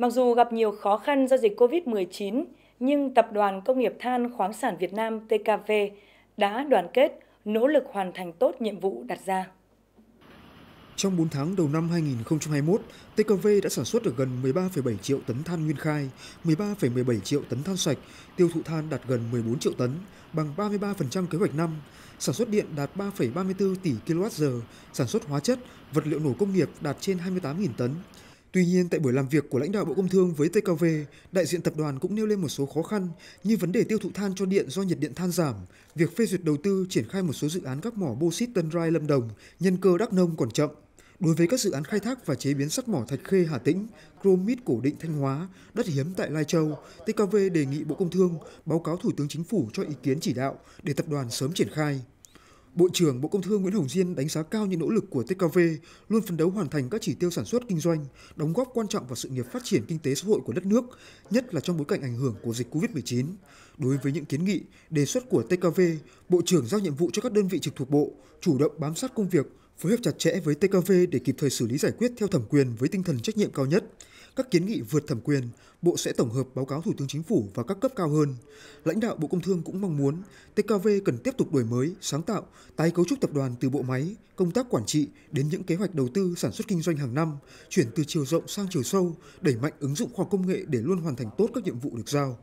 Mặc dù gặp nhiều khó khăn do dịch COVID-19, nhưng Tập đoàn Công nghiệp Than khoáng sản Việt Nam TKV đã đoàn kết, nỗ lực hoàn thành tốt nhiệm vụ đặt ra. Trong 4 tháng đầu năm 2021, TKV đã sản xuất được gần 13,7 triệu tấn than nguyên khai, 13,17 triệu tấn than sạch, tiêu thụ than đạt gần 14 triệu tấn, bằng 33% kế hoạch năm, sản xuất điện đạt 3,34 tỷ kWh, sản xuất hóa chất, vật liệu nổ công nghiệp đạt trên 28.000 tấn. Tuy nhiên, tại buổi làm việc của lãnh đạo Bộ Công Thương với TKV, đại diện tập đoàn cũng nêu lên một số khó khăn như vấn đề tiêu thụ than cho điện do nhiệt điện than giảm, việc phê duyệt đầu tư triển khai một số dự án các mỏ bauxit Tân Rai Lâm Đồng, nhân cơ Đắk Nông còn chậm. Đối với các dự án khai thác và chế biến sắt mỏ Thạch Khê Hà Tĩnh, Chromit Cổ Định Thanh Hóa, đất hiếm tại Lai Châu, TKV đề nghị Bộ Công Thương báo cáo Thủ tướng Chính phủ cho ý kiến chỉ đạo để tập đoàn sớm triển khai. Bộ trưởng Bộ Công Thương Nguyễn Hồng Diên đánh giá cao những nỗ lực của TKV, luôn phấn đấu hoàn thành các chỉ tiêu sản xuất kinh doanh, đóng góp quan trọng vào sự nghiệp phát triển kinh tế xã hội của đất nước, nhất là trong bối cảnh ảnh hưởng của dịch Covid-19. Đối với những kiến nghị, đề xuất của TKV, Bộ trưởng giao nhiệm vụ cho các đơn vị trực thuộc bộ chủ động bám sát công việc, phối hợp chặt chẽ với TKV để kịp thời xử lý giải quyết theo thẩm quyền với tinh thần trách nhiệm cao nhất. Các kiến nghị vượt thẩm quyền, Bộ sẽ tổng hợp báo cáo Thủ tướng Chính phủ và các cấp cao hơn. Lãnh đạo Bộ Công Thương cũng mong muốn TKV cần tiếp tục đổi mới, sáng tạo, tái cấu trúc tập đoàn từ bộ máy, công tác quản trị đến những kế hoạch đầu tư sản xuất kinh doanh hàng năm, chuyển từ chiều rộng sang chiều sâu, đẩy mạnh ứng dụng khoa học công nghệ để luôn hoàn thành tốt các nhiệm vụ được giao.